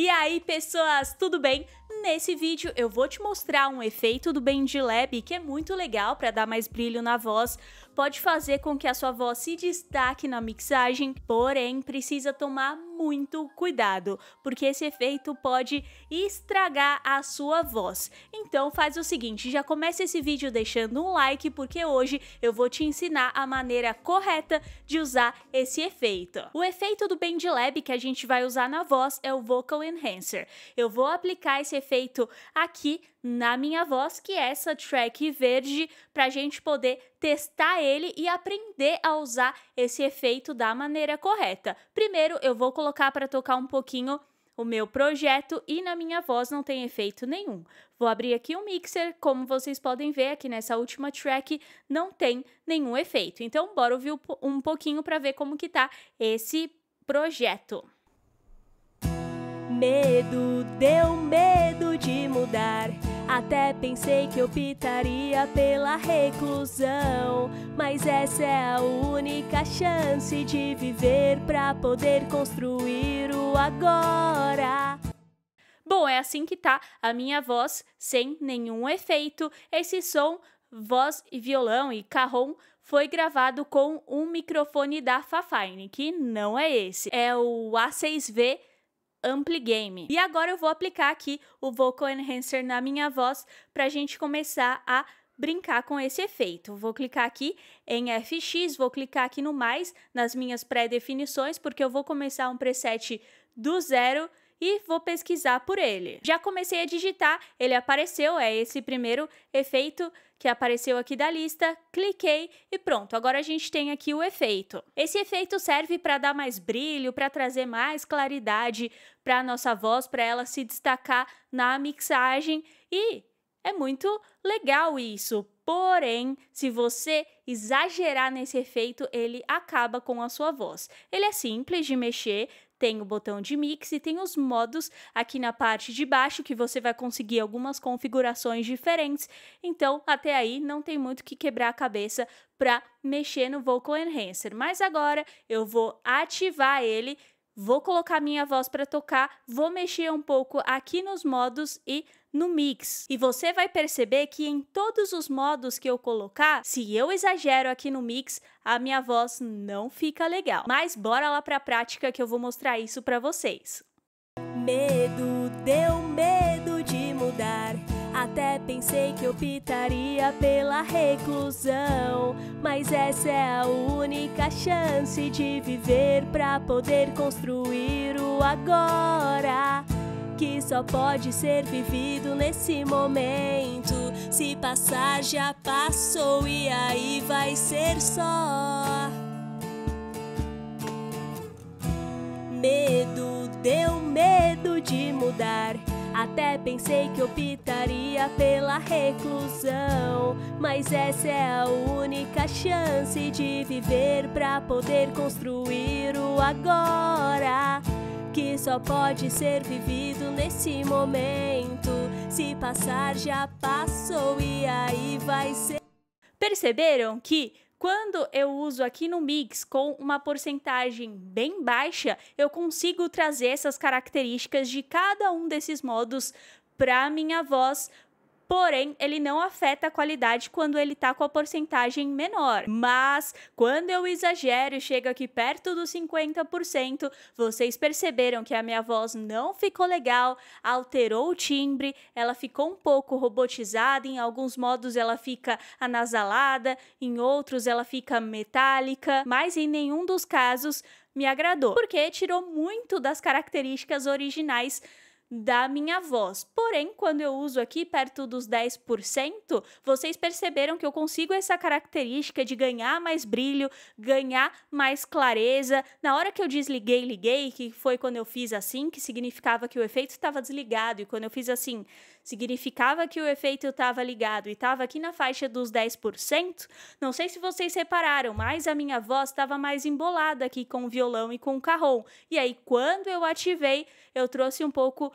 E aí, pessoas, tudo bem? Nesse vídeo eu vou te mostrar um efeito do Bendy Lab que é muito legal para dar mais brilho na voz, pode fazer com que a sua voz se destaque na mixagem, porém precisa tomar muito cuidado, porque esse efeito pode estragar a sua voz. Então faz o seguinte, já começa esse vídeo deixando um like, porque hoje eu vou te ensinar a maneira correta de usar esse efeito. O efeito do Lab que a gente vai usar na voz é o Vocal Enhancer. Eu vou aplicar esse efeito aqui na minha voz, que é essa track verde, pra gente poder testar ele ele e aprender a usar esse efeito da maneira correta. Primeiro, eu vou colocar para tocar um pouquinho o meu projeto e na minha voz não tem efeito nenhum. Vou abrir aqui o um mixer, como vocês podem ver aqui nessa última track, não tem nenhum efeito. Então bora ouvir um pouquinho para ver como que tá esse projeto. Medo deu medo de mudar até pensei que optaria pela reclusão, mas essa é a única chance de viver para poder construir o agora. Bom, é assim que tá a minha voz sem nenhum efeito. Esse som, voz e violão e carrom foi gravado com um microfone da Fafine, que não é esse, é o A6V Ampli Game. E agora eu vou aplicar aqui o Vocal Enhancer na minha voz para a gente começar a brincar com esse efeito. Vou clicar aqui em FX, vou clicar aqui no mais, nas minhas pré-definições, porque eu vou começar um preset do zero e vou pesquisar por ele. Já comecei a digitar, ele apareceu, é esse primeiro efeito que apareceu aqui da lista, cliquei e pronto, agora a gente tem aqui o efeito. Esse efeito serve para dar mais brilho, para trazer mais claridade para a nossa voz, para ela se destacar na mixagem e é muito legal isso. Porém, se você exagerar nesse efeito, ele acaba com a sua voz. Ele é simples de mexer, tem o botão de mix e tem os modos aqui na parte de baixo que você vai conseguir algumas configurações diferentes. Então, até aí não tem muito que quebrar a cabeça para mexer no Vocal Enhancer. Mas agora eu vou ativar ele, vou colocar minha voz para tocar, vou mexer um pouco aqui nos modos e no mix. E você vai perceber que em todos os modos que eu colocar, se eu exagero aqui no mix, a minha voz não fica legal. Mas bora lá pra prática que eu vou mostrar isso pra vocês. Medo deu medo de mudar. Até pensei que optaria pela reclusão, mas essa é a única chance de viver pra poder construir o agora que só pode ser vivido nesse momento. Se passar, já passou e aí vai ser só. Medo, deu medo de mudar. Até pensei que optaria pela reclusão, mas essa é a única chance de viver para poder construir o agora que só pode ser vivido nesse momento. Se passar, já passou e aí vai ser. Perceberam que quando eu uso aqui no mix com uma porcentagem bem baixa, eu consigo trazer essas características de cada um desses modos para minha voz porém ele não afeta a qualidade quando ele tá com a porcentagem menor. Mas quando eu exagero e chego aqui perto dos 50%, vocês perceberam que a minha voz não ficou legal, alterou o timbre, ela ficou um pouco robotizada, em alguns modos ela fica anasalada, em outros ela fica metálica, mas em nenhum dos casos me agradou, porque tirou muito das características originais da minha voz. Porém, quando eu uso aqui perto dos 10%, vocês perceberam que eu consigo essa característica de ganhar mais brilho, ganhar mais clareza. Na hora que eu desliguei, liguei, que foi quando eu fiz assim, que significava que o efeito estava desligado, e quando eu fiz assim, significava que o efeito estava ligado e estava aqui na faixa dos 10%. Não sei se vocês repararam, mas a minha voz estava mais embolada aqui com o violão e com o carrom. E aí, quando eu ativei, eu trouxe um pouco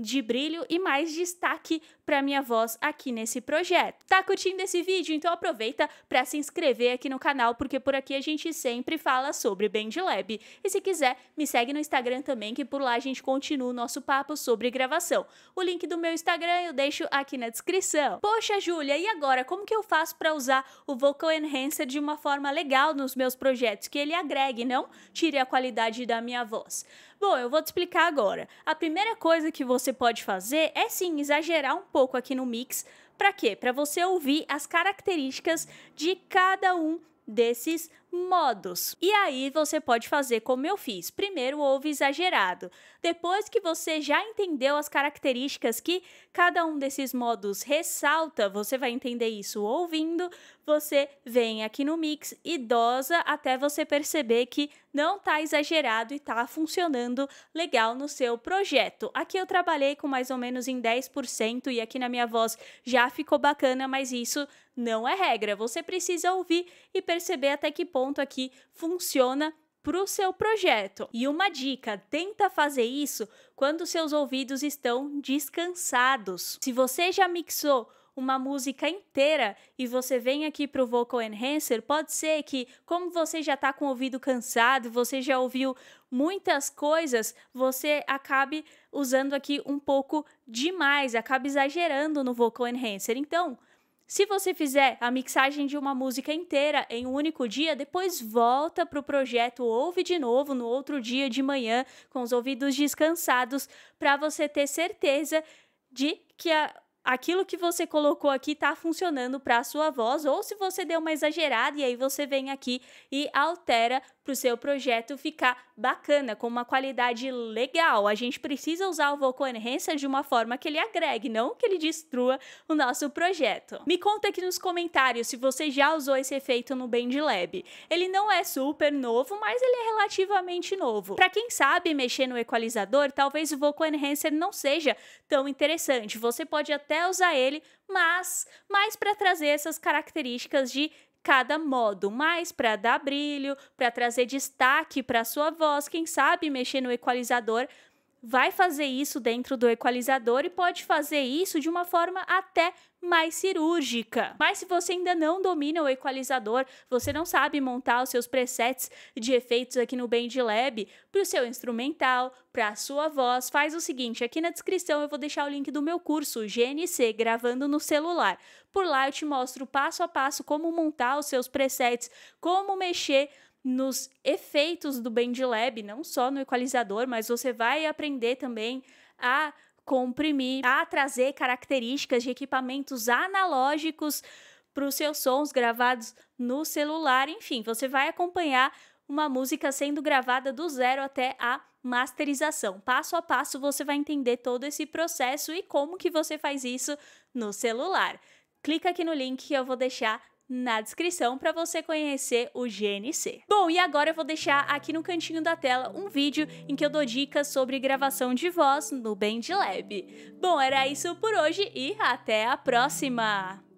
de brilho e mais destaque para minha voz aqui nesse projeto. Tá curtindo esse vídeo? Então aproveita para se inscrever aqui no canal, porque por aqui a gente sempre fala sobre BandLab. E se quiser, me segue no Instagram também, que por lá a gente continua o nosso papo sobre gravação. O link do meu Instagram eu deixo aqui na descrição. Poxa, Júlia, e agora como que eu faço para usar o Vocal Enhancer de uma forma legal nos meus projetos, que ele agregue, não tire a qualidade da minha voz? Bom, eu vou te explicar agora. A primeira coisa que você você pode fazer é sim exagerar um pouco aqui no mix. Para quê? Para você ouvir as características de cada um desses modos. E aí você pode fazer como eu fiz. Primeiro houve exagerado. Depois que você já entendeu as características que cada um desses modos ressalta, você vai entender isso ouvindo, você vem aqui no mix e dosa até você perceber que não está exagerado e está funcionando legal no seu projeto. Aqui eu trabalhei com mais ou menos em 10% e aqui na minha voz já ficou bacana, mas isso não é regra. Você precisa ouvir e perceber até que ponto ponto aqui funciona para o seu projeto. E uma dica: tenta fazer isso quando seus ouvidos estão descansados. Se você já mixou uma música inteira e você vem aqui para o Vocal Enhancer, pode ser que, como você já está com o ouvido cansado, você já ouviu muitas coisas, você acabe usando aqui um pouco demais, acabe exagerando no Vocal Enhancer. Então, se você fizer a mixagem de uma música inteira em um único dia, depois volta para o projeto, ouve de novo no outro dia de manhã, com os ouvidos descansados, para você ter certeza de que a, aquilo que você colocou aqui está funcionando para a sua voz, ou se você deu uma exagerada e aí você vem aqui e altera para o seu projeto ficar bacana, com uma qualidade legal. A gente precisa usar o Vocal Enhancer de uma forma que ele agregue, não que ele destrua o nosso projeto. Me conta aqui nos comentários se você já usou esse efeito no BandLab. Ele não é super novo, mas ele é relativamente novo. Para quem sabe mexer no equalizador, talvez o Vocal Enhancer não seja tão interessante. Você pode até usar ele, mas mais para trazer essas características de cada modo, mais para dar brilho, para trazer destaque para sua voz, quem sabe mexer no equalizador vai fazer isso dentro do equalizador e pode fazer isso de uma forma até mais cirúrgica. Mas se você ainda não domina o equalizador, você não sabe montar os seus presets de efeitos aqui no Band Lab para o seu instrumental, para a sua voz, faz o seguinte: aqui na descrição eu vou deixar o link do meu curso GNC gravando no celular. Por lá eu te mostro passo a passo como montar os seus presets, como mexer nos efeitos do band Lab, não só no equalizador, mas você vai aprender também a comprimir, a trazer características de equipamentos analógicos para os seus sons gravados no celular. Enfim, você vai acompanhar uma música sendo gravada do zero até a masterização. Passo a passo você vai entender todo esse processo e como que você faz isso no celular. Clica aqui no link que eu vou deixar na descrição para você conhecer o GNC. Bom, e agora eu vou deixar aqui no cantinho da tela um vídeo em que eu dou dicas sobre gravação de voz no Bandlab. Bom, era isso por hoje e até a próxima!